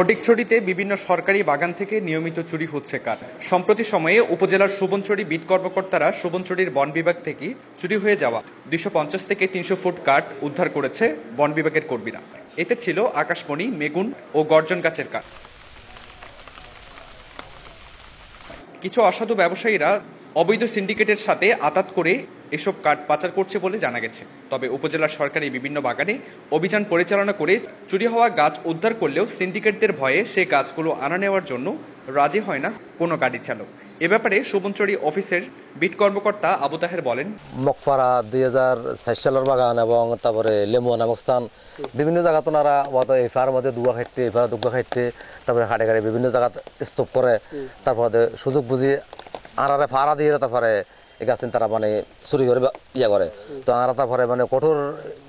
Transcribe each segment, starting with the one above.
ফটিকছড়িতে বিভিন্ন সরকারি বাগান থেকে নিয়মিত চুরি হচ্ছে কাঠ সম্প্রতি সময়ে উপজেলার সুবনছড়ি বিট কর্মকর্তারা সুবনছড়ির বন বিভাগ থেকে চুরি হয়ে যাওয়া দুইশো থেকে তিনশো ফুট কাঠ উদ্ধার করেছে বন বিভাগের কর্মীরা এতে ছিল আকাশমণি মেগুন ও গর্জন গাছের কাঠ কিছু অসাধু ব্যবসায়ীরা অবৈধ সিন্ডিকেটের সাথে আতাত করে এসব কাঠ পাচার করছে বলে জানা গেছে তবে উপজেলার সরকারি বিভিন্ন বাগানে অভিযান পরিচালনা করে চুরি হওয়া গাছ উদ্ধার করলেও সিন্ডিকেটদের ভয়ে সে গাছগুলো আনা নেওয়ার জন্য রাজি হয় না কোনো গাড়ি চালক এ ব্যাপারে সুবনচরি অফিসের বিট কর্মকর্তা আবু তাহের বলেন মকফারা দুই হাজার ষাট সালের বাগান এবং তারপরে লেমু নামক স্থান বিভিন্ন জায়গা তোনারা হয়তো এই ফার মধ্যে দুয়া খাইতে এই ফারা দুগা খাইতে তারপরে হাটে গাড়ি বিভিন্ন জায়গা স্তূপ করে তারপরে সুযোগ বুঝি আরারে ফাড়া দিয়ে তারপরে আছেন তারা মানে চুরি করে ইয়ে করে তো আর তারপরে মানে কঠোর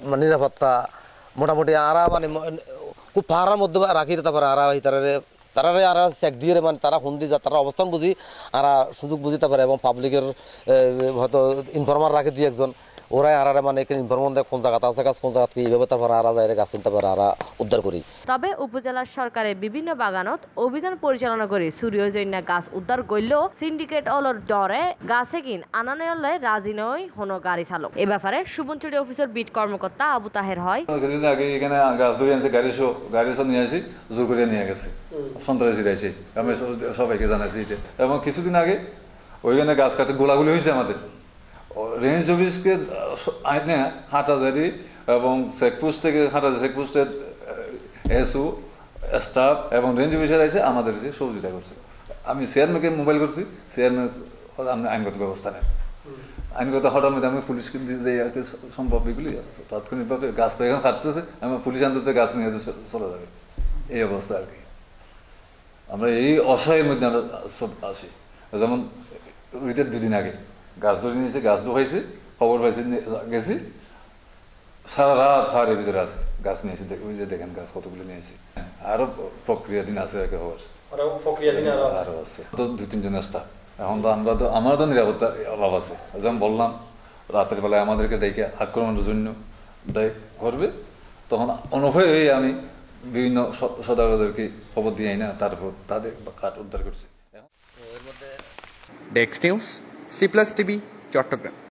মানে নিরাপত্তা মোটামুটি আরা মানে খুব পাহারার মধ্যে রাখি তারপরে আরা তারা তারা আর চেক দিয়ে মানে তারা হুন্দি যা তারা অবস্থান বুঝি আর সুযোগ বুঝিতে পারে এবং পাবলিকের হয়তো ইনফরমার রাখে দুই একজন ওরাই আরারে মানে ইনফরমেশন দেয় কোন জায়গাতে আছে গাছ কোন জায়গা এইভাবে যায় গাছ উদ্ধার করি তবে উপজেলা সরকারে বিভিন্ন বাগানত অভিযান পরিচালনা করে সূর্যজন্যা গাছ উদ্ধার করলেও সিন্ডিকেট অলর ডরে গাছে কিন আনানে হলে রাজি নয় হনো গাড়ি চালক এ ব্যাপারে সুবনচুরি অফিসের বিট কর্মকর্তা আবু তাহের হয় আগে এখানে গাছ ধরে আনছে গাড়ি গাড়ি নিয়ে আসি জোর করে নিয়ে গেছে সন্ত্রাসী রয়েছে আমি সবাইকে জানাইছি এটা এবং কিছুদিন আগে ওইখানে গাছ কাটে গোলাগুলি হয়েছে আমাদের রেঞ্জ অফিসকে আইনে হাটাজারি এবং চেকপোস্ট থেকে হাটাজারি চেকপোস্টের এসও স্টাফ এবং রেঞ্জ অফিসে রয়েছে আমাদের যে সহযোগিতা করছে আমি চেয়ারম্যানকে মোবাইল করছি চেয়ারম্যান আপনি আইনগত ব্যবস্থা নেন আইনগত হঠাৎ মধ্যে আমি পুলিশকে যে সম্ভব এগুলি তাৎক্ষণিকভাবে গাছটা এখন কাটতেছে আমি পুলিশ আনতে গাছ নিয়ে চলে যাবে এই অবস্থা আর কি আমরা এই অসহায়ের মধ্যে আমরা আছি যেমন ওইটার দুদিন আগে গাছ ধরে নিয়েছে গাছ ঢুকাইছে খবর পাইছে গেছি সারা রাত ফাড়ের ভিতরে আছে গাছ নিয়েছি ওই যে দেখেন গাছ কতগুলো নিয়েছি আরও প্রক্রিয়া দিন আছে একে হওয়ার আরও আছে তো দু তিনজন স্টাফ এখন তো আমরা তো আমার তো নিরাপত্তার অভাব আছে যেমন বললাম রাতের বেলায় আমাদেরকে ডেকে আক্রমণের জন্য ডাই করবে তখন অনুভয় হয়ে আমি বিভিন্ন সদাগরদেরকে খবর দিয়ে না তারপর তাদের কাঠ উদ্ধার করছে ডেক্স news C plus TV Chittagong